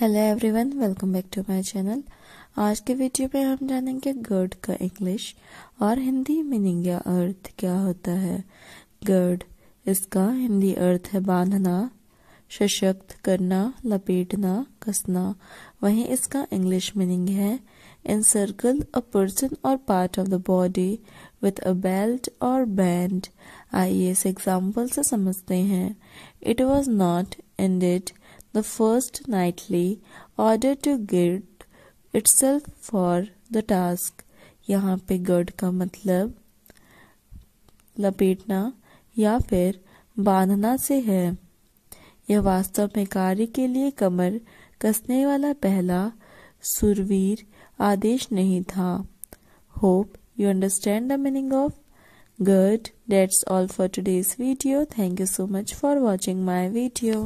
hello everyone welcome back to my channel आज के video पे हम जानेंगे गर्ड का इंग्लिश और हिंदी मीनिंग या अर्थ क्या होता है गर्ड इसका हिंदी अर्थ है बांधना सशक्त करना लपेटना कसना वहीं इसका इंग्लिश मीनिंग है इन सर्कल अ पर्सन और part of the body with a belt और बैंड आइए इस एग्जाम्पल से समझते हैं it was not ended the first nightly order to gird itself for the task यहाँ पे गर्ड का मतलब लपेटना या फिर बांधना से है यह वास्तव में कार्य के लिए कमर कसने वाला पहला सुरवीर आदेश नहीं था hope you understand the meaning of good that's all for today's video thank you so much for watching my video